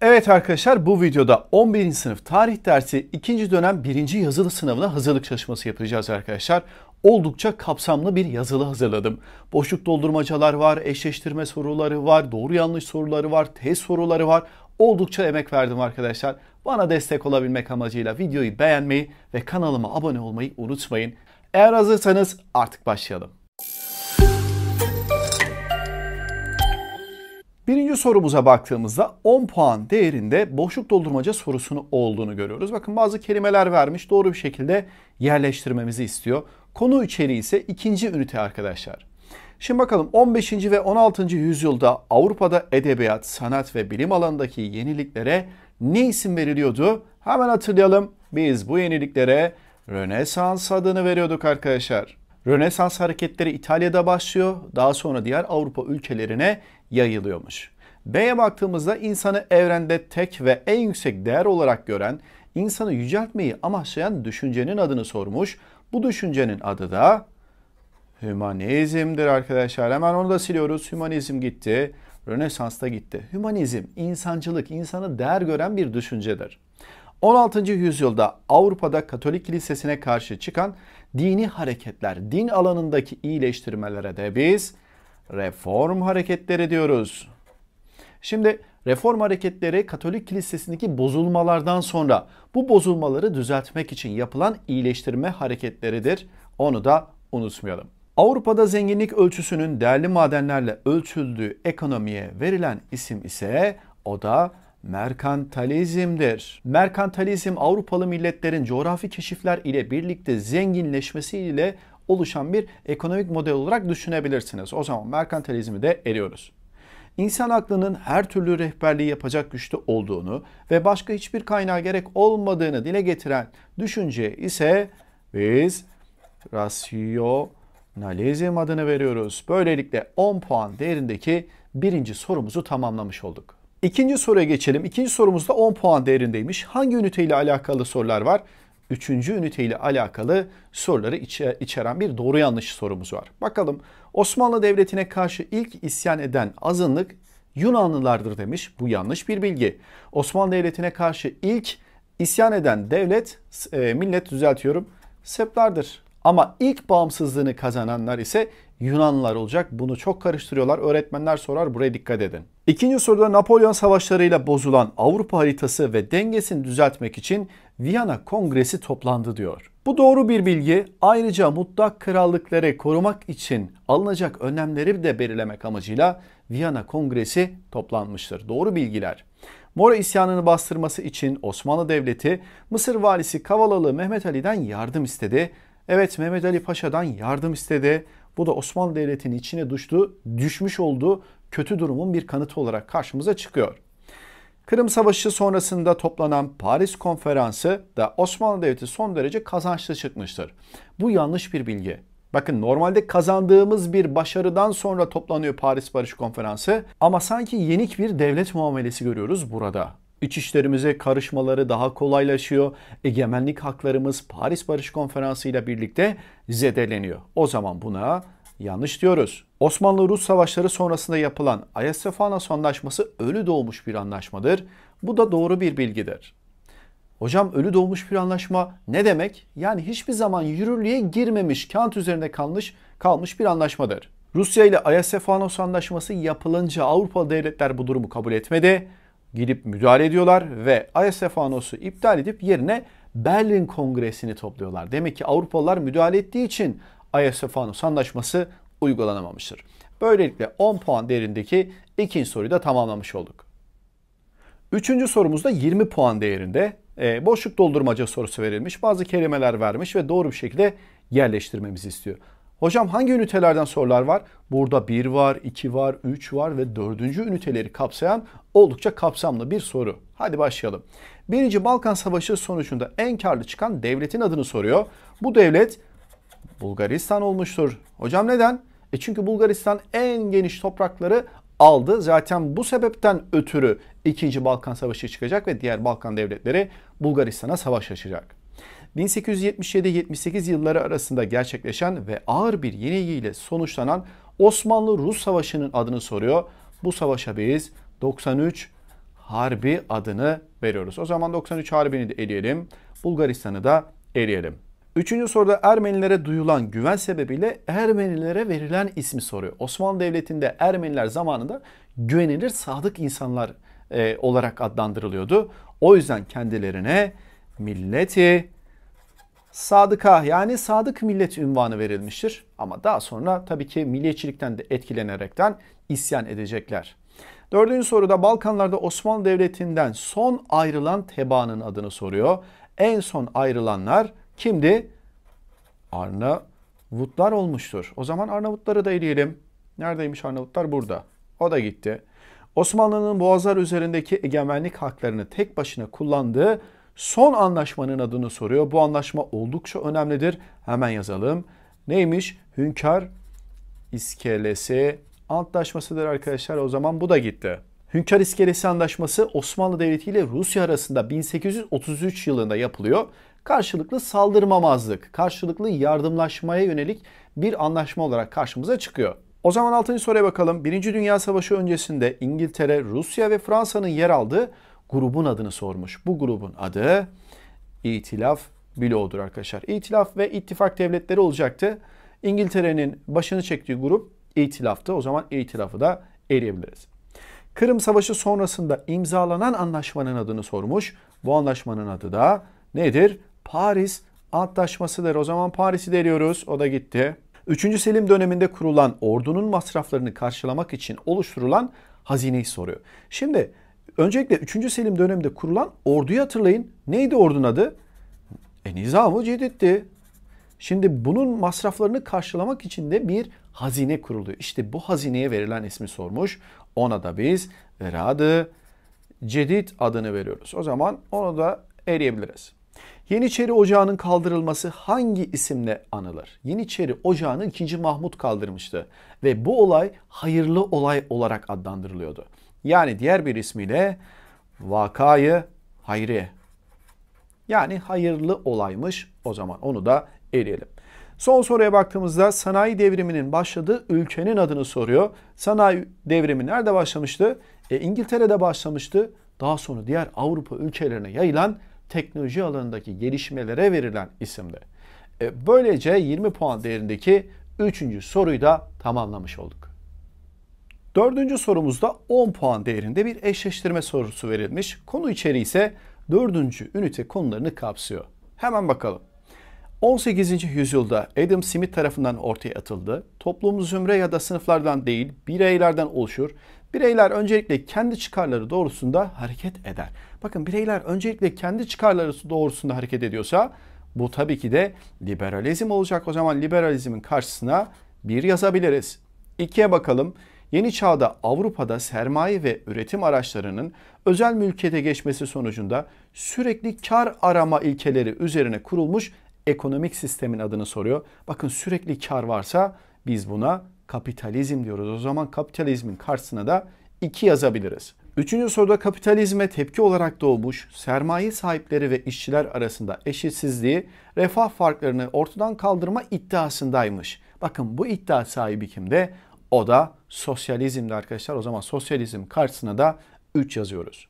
Evet arkadaşlar bu videoda 11. sınıf tarih dersi 2. dönem 1. yazılı sınavına hazırlık çalışması yapacağız arkadaşlar. Oldukça kapsamlı bir yazılı hazırladım. Boşluk doldurmacalar var, eşleştirme soruları var, doğru yanlış soruları var, test soruları var. Oldukça emek verdim arkadaşlar. Bana destek olabilmek amacıyla videoyu beğenmeyi ve kanalıma abone olmayı unutmayın. Eğer hazırsanız artık başlayalım. Birinci sorumuza baktığımızda 10 puan değerinde boşluk doldurmaca sorusunu olduğunu görüyoruz. Bakın bazı kelimeler vermiş doğru bir şekilde yerleştirmemizi istiyor. Konu içeriği ise ikinci ünite arkadaşlar. Şimdi bakalım 15. ve 16. yüzyılda Avrupa'da edebiyat, sanat ve bilim alanındaki yeniliklere ne isim veriliyordu? Hemen hatırlayalım. Biz bu yeniliklere Rönesans adını veriyorduk arkadaşlar. Rönesans hareketleri İtalya'da başlıyor. Daha sonra diğer Avrupa ülkelerine yayılıyormuş. B'ye baktığımızda insanı evrende tek ve en yüksek değer olarak gören, insanı yüceltmeyi amaçlayan düşüncenin adını sormuş. Bu düşüncenin adı da hümanizmdir arkadaşlar. Hemen onu da siliyoruz. Hümanizm gitti. Rönesans'ta gitti. Hümanizm, insancılık, insanı değer gören bir düşüncedir. 16. yüzyılda Avrupa'da Katolik Kilisesi'ne karşı çıkan dini hareketler, din alanındaki iyileştirmelere de biz reform hareketleri diyoruz. Şimdi reform hareketleri Katolik Kilisesi'ndeki bozulmalardan sonra bu bozulmaları düzeltmek için yapılan iyileştirme hareketleridir. Onu da unutmayalım. Avrupa'da zenginlik ölçüsünün değerli madenlerle ölçüldüğü ekonomiye verilen isim ise o da merkantalizmdir. Merkantalizm Avrupalı milletlerin coğrafi keşifler ile birlikte zenginleşmesiyle oluşan bir ekonomik model olarak düşünebilirsiniz. O zaman merkantalizmi de eriyoruz. İnsan aklının her türlü rehberliği yapacak güçte olduğunu ve başka hiçbir kaynağa gerek olmadığını dile getiren düşünce ise biz rasyonalizm adını veriyoruz. Böylelikle 10 puan değerindeki birinci sorumuzu tamamlamış olduk. İkinci soruya geçelim. İkinci sorumuzda 10 puan değerindeymiş. Hangi üniteyle alakalı sorular var? Üçüncü üniteyle alakalı soruları içe, içeren bir doğru yanlış sorumuz var. Bakalım Osmanlı Devleti'ne karşı ilk isyan eden azınlık Yunanlılardır demiş. Bu yanlış bir bilgi. Osmanlı Devleti'ne karşı ilk isyan eden devlet, e, millet düzeltiyorum, Seplardır. Ama ilk bağımsızlığını kazananlar ise Yunanlılar olacak. Bunu çok karıştırıyorlar. Öğretmenler sorar buraya dikkat edin. İkinci soruda Napolyon savaşlarıyla bozulan Avrupa haritası ve dengesini düzeltmek için Viyana Kongresi toplandı diyor. Bu doğru bir bilgi. Ayrıca mutlak krallıkları korumak için alınacak önlemleri de belirlemek amacıyla Viyana Kongresi toplanmıştır. Doğru bilgiler. Mora isyanını bastırması için Osmanlı Devleti Mısır valisi Kavalalı Mehmet Ali'den yardım istedi Evet Mehmet Ali Paşa'dan yardım istedi. Bu da Osmanlı Devleti'nin içine düştü, düşmüş olduğu kötü durumun bir kanıtı olarak karşımıza çıkıyor. Kırım Savaşı sonrasında toplanan Paris Konferansı da Osmanlı Devleti son derece kazançlı çıkmıştır. Bu yanlış bir bilgi. Bakın normalde kazandığımız bir başarıdan sonra toplanıyor Paris Barış Konferansı ama sanki yenik bir devlet muamelesi görüyoruz burada. İç işlerimize karışmaları daha kolaylaşıyor. Egemenlik haklarımız Paris Barış Konferansı ile birlikte zedeleniyor. O zaman buna yanlış diyoruz. Osmanlı-Rus savaşları sonrasında yapılan Ayasofya Anlaşması ölü doğmuş bir anlaşmadır. Bu da doğru bir bilgidir. Hocam ölü doğmuş bir anlaşma ne demek? Yani hiçbir zaman yürürlüğe girmemiş, kağıt üzerinde kalmış, kalmış bir anlaşmadır. Rusya ile Ayasefanos Anlaşması yapılınca Avrupalı devletler bu durumu kabul etmedi gidip müdahale ediyorlar ve Ayasofyanos'u iptal edip yerine Berlin Kongresi'ni topluyorlar. Demek ki Avrupalılar müdahale ettiği için Ayasofyanos Anlaşması uygulanamamıştır. Böylelikle 10 puan değerindeki ikinci soruyu da tamamlamış olduk. Üçüncü sorumuzda 20 puan değerinde e, boşluk doldurmaca sorusu verilmiş. Bazı kelimeler vermiş ve doğru bir şekilde yerleştirmemizi istiyor. Hocam hangi ünitelerden sorular var? Burada 1 var, 2 var, 3 var ve 4. üniteleri kapsayan oldukça kapsamlı bir soru. Hadi başlayalım. 1. Balkan Savaşı sonucunda en karlı çıkan devletin adını soruyor. Bu devlet Bulgaristan olmuştur. Hocam neden? E çünkü Bulgaristan en geniş toprakları aldı. Zaten bu sebepten ötürü 2. Balkan Savaşı çıkacak ve diğer Balkan devletleri Bulgaristan'a savaş açacak. 1877-78 yılları arasında gerçekleşen ve ağır bir yenilgiyle sonuçlanan Osmanlı-Rus Savaşı'nın adını soruyor. Bu savaşa biz 93 Harbi adını veriyoruz. O zaman 93 Harbi'ni de eleyelim. Bulgaristan'ı da eleyelim. Üçüncü soruda Ermenilere duyulan güven sebebiyle Ermenilere verilen ismi soruyor. Osmanlı Devleti'nde Ermeniler zamanında güvenilir sadık insanlar e, olarak adlandırılıyordu. O yüzden kendilerine milleti sadıka yani sadık millet ünvanı verilmiştir. Ama daha sonra tabii ki milliyetçilikten de etkilenerekten isyan edecekler. Dördüncü soruda Balkanlarda Osmanlı Devleti'nden son ayrılan tebaanın adını soruyor. En son ayrılanlar kimdi? Arnavutlar olmuştur. O zaman Arnavutları da eleyelim. Neredeymiş Arnavutlar? Burada. O da gitti. Osmanlı'nın Boğazlar üzerindeki egemenlik haklarını tek başına kullandığı Son anlaşmanın adını soruyor. Bu anlaşma oldukça önemlidir. Hemen yazalım. Neymiş? Hünkar İskelesi antlaşmasıdır arkadaşlar. O zaman bu da gitti. Hünkar İskelesi Antlaşması Osmanlı Devleti ile Rusya arasında 1833 yılında yapılıyor. Karşılıklı saldırmamazlık, karşılıklı yardımlaşmaya yönelik bir anlaşma olarak karşımıza çıkıyor. O zaman 6. soruya bakalım. 1. Dünya Savaşı öncesinde İngiltere, Rusya ve Fransa'nın yer aldığı grubun adını sormuş. Bu grubun adı İtilaf bloğudur arkadaşlar. İtilaf ve ittifak devletleri olacaktı. İngiltere'nin başını çektiği grup İtilaf'tı. O zaman İtilaf'ı da eriyebiliriz. Kırım Savaşı sonrasında imzalanan anlaşmanın adını sormuş. Bu anlaşmanın adı da nedir? Paris Antlaşması'dır. O zaman Paris'i deriyoruz. O da gitti. 3. Selim döneminde kurulan ordunun masraflarını karşılamak için oluşturulan hazineyi soruyor. Şimdi öncelikle 3. Selim döneminde kurulan orduyu hatırlayın. Neydi ordunun adı? E, Nizam-ı Cedid'di. Şimdi bunun masraflarını karşılamak için de bir hazine kuruluyor. İşte bu hazineye verilen ismi sormuş. Ona da biz Radı Cedid adını veriyoruz. O zaman onu da eriyebiliriz. Yeniçeri Ocağı'nın kaldırılması hangi isimle anılır? Yeniçeri Ocağı'nı 2. Mahmut kaldırmıştı ve bu olay hayırlı olay olarak adlandırılıyordu. Yani diğer bir ismiyle vakayı hayri. Yani hayırlı olaymış o zaman onu da eleyelim. Son soruya baktığımızda sanayi devriminin başladığı ülkenin adını soruyor. Sanayi devrimi nerede başlamıştı? E, İngiltere'de başlamıştı. Daha sonra diğer Avrupa ülkelerine yayılan teknoloji alanındaki gelişmelere verilen isimdi. E, böylece 20 puan değerindeki 3. soruyu da tamamlamış olduk. Dördüncü sorumuzda 10 puan değerinde bir eşleştirme sorusu verilmiş. Konu içeriği ise dördüncü ünite konularını kapsıyor. Hemen bakalım. 18. yüzyılda Adam Smith tarafından ortaya atıldı. Toplum zümre ya da sınıflardan değil bireylerden oluşur. Bireyler öncelikle kendi çıkarları doğrusunda hareket eder. Bakın bireyler öncelikle kendi çıkarları doğrusunda hareket ediyorsa bu tabii ki de liberalizm olacak. O zaman liberalizmin karşısına bir yazabiliriz. İkiye bakalım. Yeni çağda Avrupa'da sermaye ve üretim araçlarının özel mülkiyete geçmesi sonucunda sürekli kar arama ilkeleri üzerine kurulmuş ekonomik sistemin adını soruyor. Bakın sürekli kar varsa biz buna kapitalizm diyoruz. O zaman kapitalizmin karşısına da iki yazabiliriz. Üçüncü soruda kapitalizme tepki olarak doğmuş sermaye sahipleri ve işçiler arasında eşitsizliği, refah farklarını ortadan kaldırma iddiasındaymış. Bakın bu iddia sahibi kimde? O da sosyalizmdi arkadaşlar. O zaman sosyalizm karşısına da 3 yazıyoruz.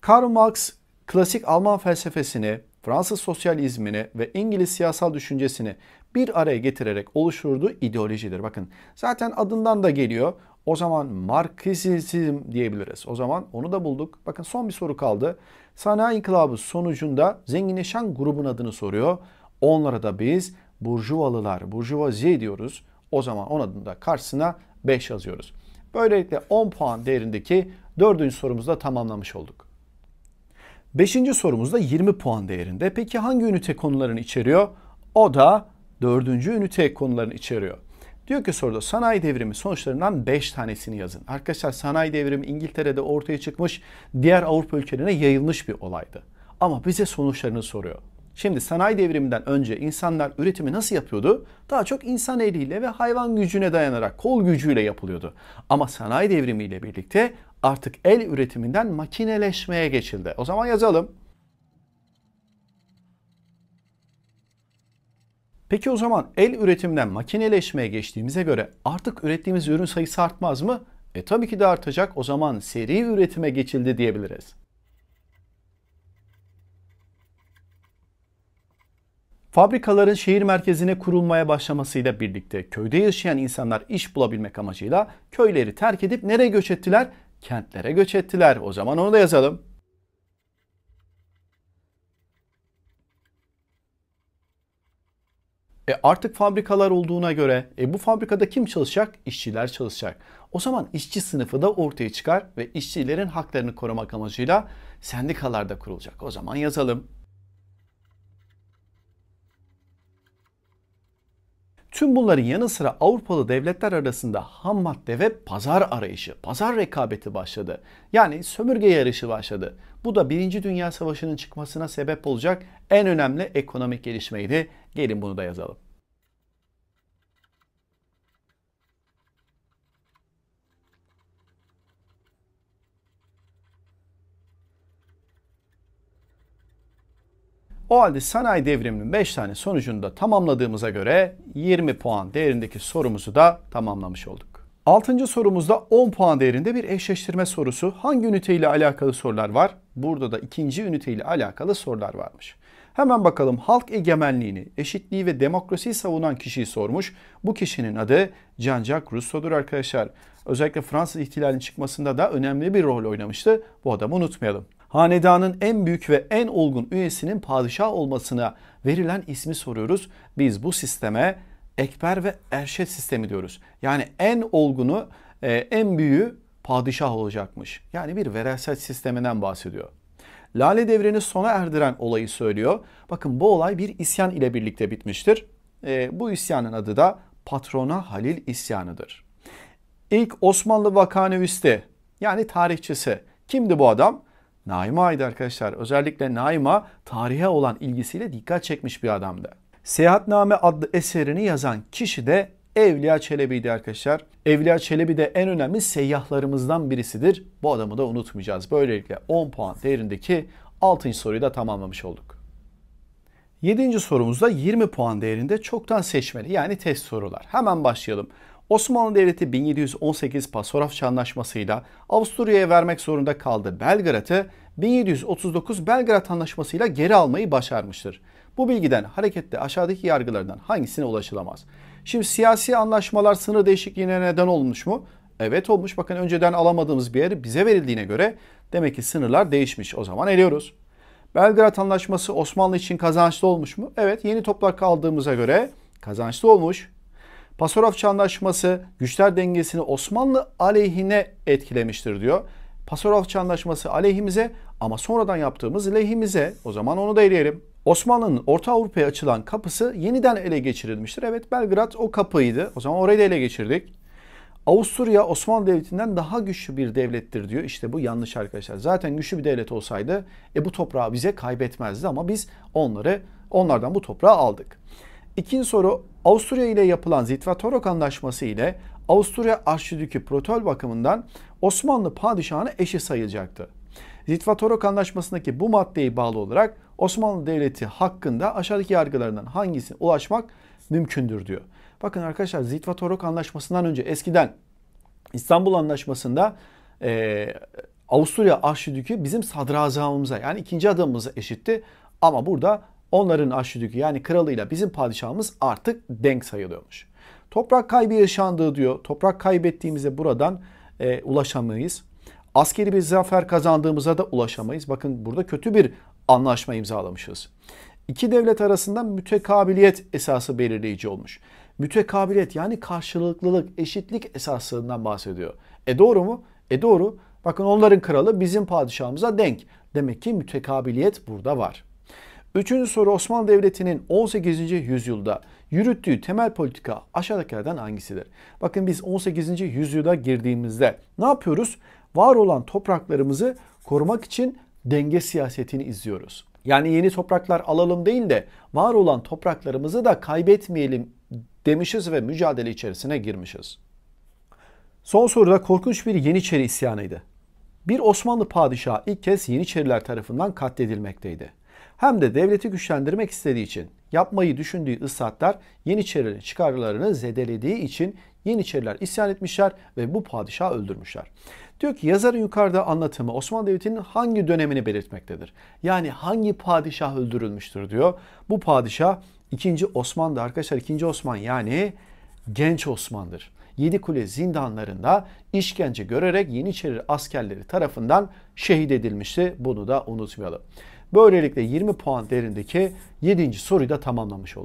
Karl Marx klasik Alman felsefesini, Fransız sosyalizmini ve İngiliz siyasal düşüncesini bir araya getirerek oluşturduğu ideolojidir. Bakın zaten adından da geliyor. O zaman Marksizm diyebiliriz. O zaman onu da bulduk. Bakın son bir soru kaldı. Sanayi inkılabı sonucunda zenginleşen grubun adını soruyor. Onlara da biz burjuvalılar, burjuvazi diyoruz. O zaman onun da karşısına 5 yazıyoruz. Böylelikle 10 puan değerindeki dördüncü sorumuzu da tamamlamış olduk. Beşinci sorumuzda 20 puan değerinde. Peki hangi ünite konularını içeriyor? O da dördüncü ünite konularını içeriyor. Diyor ki soruda sanayi devrimi sonuçlarından 5 tanesini yazın. Arkadaşlar sanayi devrimi İngiltere'de ortaya çıkmış diğer Avrupa ülkelerine yayılmış bir olaydı. Ama bize sonuçlarını soruyor. Şimdi sanayi devriminden önce insanlar üretimi nasıl yapıyordu? Daha çok insan eliyle ve hayvan gücüne dayanarak kol gücüyle yapılıyordu. Ama sanayi devrimiyle birlikte artık el üretiminden makineleşmeye geçildi. O zaman yazalım. Peki o zaman el üretimden makineleşmeye geçtiğimize göre artık ürettiğimiz ürün sayısı artmaz mı? E tabii ki de artacak. O zaman seri üretime geçildi diyebiliriz. Fabrikaların şehir merkezine kurulmaya başlamasıyla birlikte köyde yaşayan insanlar iş bulabilmek amacıyla köyleri terk edip nereye göç ettiler? Kentlere göç ettiler. O zaman onu da yazalım. E artık fabrikalar olduğuna göre e bu fabrikada kim çalışacak? İşçiler çalışacak. O zaman işçi sınıfı da ortaya çıkar ve işçilerin haklarını korumak amacıyla sendikalar da kurulacak. O zaman yazalım. Tüm bunların yanı sıra Avrupalı devletler arasında ham madde ve pazar arayışı, pazar rekabeti başladı. Yani sömürge yarışı başladı. Bu da 1. Dünya Savaşı'nın çıkmasına sebep olacak en önemli ekonomik gelişmeydi. Gelin bunu da yazalım. O halde sanayi devriminin 5 tane sonucunu da tamamladığımıza göre 20 puan değerindeki sorumuzu da tamamlamış olduk. 6. sorumuzda 10 puan değerinde bir eşleştirme sorusu. Hangi ünite ile alakalı sorular var? Burada da ikinci ünite ile alakalı sorular varmış. Hemen bakalım halk egemenliğini, eşitliği ve demokrasiyi savunan kişiyi sormuş. Bu kişinin adı Jean-Jacques Rousseau'dur arkadaşlar. Özellikle Fransız ihtilalinin çıkmasında da önemli bir rol oynamıştı. Bu adamı unutmayalım hanedanın en büyük ve en olgun üyesinin padişah olmasına verilen ismi soruyoruz. Biz bu sisteme ekber ve erşet sistemi diyoruz. Yani en olgunu, e, en büyüğü padişah olacakmış. Yani bir veraset sisteminden bahsediyor. Lale devrini sona erdiren olayı söylüyor. Bakın bu olay bir isyan ile birlikte bitmiştir. E, bu isyanın adı da Patrona Halil isyanıdır. İlk Osmanlı Vakanevüste yani tarihçisi kimdi bu adam? Naim'e ait arkadaşlar. Özellikle Naim'a tarihe olan ilgisiyle dikkat çekmiş bir adamdı. Seyahatname adlı eserini yazan kişi de Evliya Çelebi'ydi arkadaşlar. Evliya Çelebi de en önemli seyyahlarımızdan birisidir. Bu adamı da unutmayacağız. Böylelikle 10 puan değerindeki 6. soruyu da tamamlamış olduk. 7. sorumuzda 20 puan değerinde çoktan seçmeli yani test sorular. Hemen başlayalım. Osmanlı Devleti 1718 Pasarofça Anlaşması'yla Avusturya'ya vermek zorunda kaldı. Belgrad'ı 1739 Belgrad Anlaşması'yla geri almayı başarmıştır. Bu bilgiden hareketle aşağıdaki yargılardan hangisine ulaşılamaz? Şimdi siyasi anlaşmalar sınır değişikliğine neden olmuş mu? Evet olmuş. Bakın önceden alamadığımız bir yer bize verildiğine göre demek ki sınırlar değişmiş. O zaman eliyoruz. Belgrad Anlaşması Osmanlı için kazançlı olmuş mu? Evet yeni toprak aldığımıza göre kazançlı olmuş. Pasarofça Anlaşması güçler dengesini Osmanlı aleyhine etkilemiştir diyor. Pasarofça Anlaşması aleyhimize ama sonradan yaptığımız lehimize o zaman onu da eleyelim. Osmanlı'nın Orta Avrupa'ya açılan kapısı yeniden ele geçirilmiştir. Evet Belgrad o kapıydı. O zaman orayı da ele geçirdik. Avusturya Osmanlı Devleti'nden daha güçlü bir devlettir diyor. İşte bu yanlış arkadaşlar. Zaten güçlü bir devlet olsaydı e, bu toprağı bize kaybetmezdi ama biz onları onlardan bu toprağı aldık. İkinci soru Avusturya ile yapılan Zitvatorok Anlaşması ile Avusturya Arşidükü Protol bakımından Osmanlı padişahına eşi sayılacaktı. Zitvatorok Anlaşması'ndaki bu maddeyi bağlı olarak Osmanlı Devleti hakkında aşağıdaki yargılarından hangisine ulaşmak mümkündür diyor. Bakın arkadaşlar Zitvatorok Anlaşması'ndan önce eskiden İstanbul Anlaşması'nda e, Avusturya Arşidükü bizim sadrazamımıza yani ikinci adamımıza eşitti. Ama burada Onların aşçıdükü yani kralıyla bizim padişahımız artık denk sayılıyormuş. Toprak kaybı yaşandığı diyor. Toprak kaybettiğimizde buradan e, ulaşamayız. Askeri bir zafer kazandığımıza da ulaşamayız. Bakın burada kötü bir anlaşma imzalamışız. İki devlet arasında mütekabiliyet esası belirleyici olmuş. Mütekabiliyet yani karşılıklılık, eşitlik esasından bahsediyor. E doğru mu? E doğru. Bakın onların kralı bizim padişahımıza denk. Demek ki mütekabiliyet burada var. Üçüncü soru Osmanlı Devleti'nin 18. yüzyılda yürüttüğü temel politika aşağıdakilerden hangisidir? Bakın biz 18. yüzyıla girdiğimizde ne yapıyoruz? Var olan topraklarımızı korumak için denge siyasetini izliyoruz. Yani yeni topraklar alalım değil de var olan topraklarımızı da kaybetmeyelim demişiz ve mücadele içerisine girmişiz. Son soruda korkunç bir Yeniçeri isyanıydı. Bir Osmanlı padişahı ilk kez Yeniçeriler tarafından katledilmekteydi hem de devleti güçlendirmek istediği için yapmayı düşündüğü ıslatlar Yeniçerilerin çıkarlarını zedelediği için Yeniçeriler isyan etmişler ve bu padişahı öldürmüşler. Diyor ki yazarın yukarıda anlatımı Osmanlı Devleti'nin hangi dönemini belirtmektedir. Yani hangi padişah öldürülmüştür diyor. Bu padişah 2. Osman'dı arkadaşlar. 2. Osman yani genç Osman'dır. kule zindanlarında işkence görerek Yeniçeri askerleri tarafından şehit edilmişti. Bunu da unutmayalım. Böylelikle 20 puan derindeki 7. soruyu da tamamlamış olduk.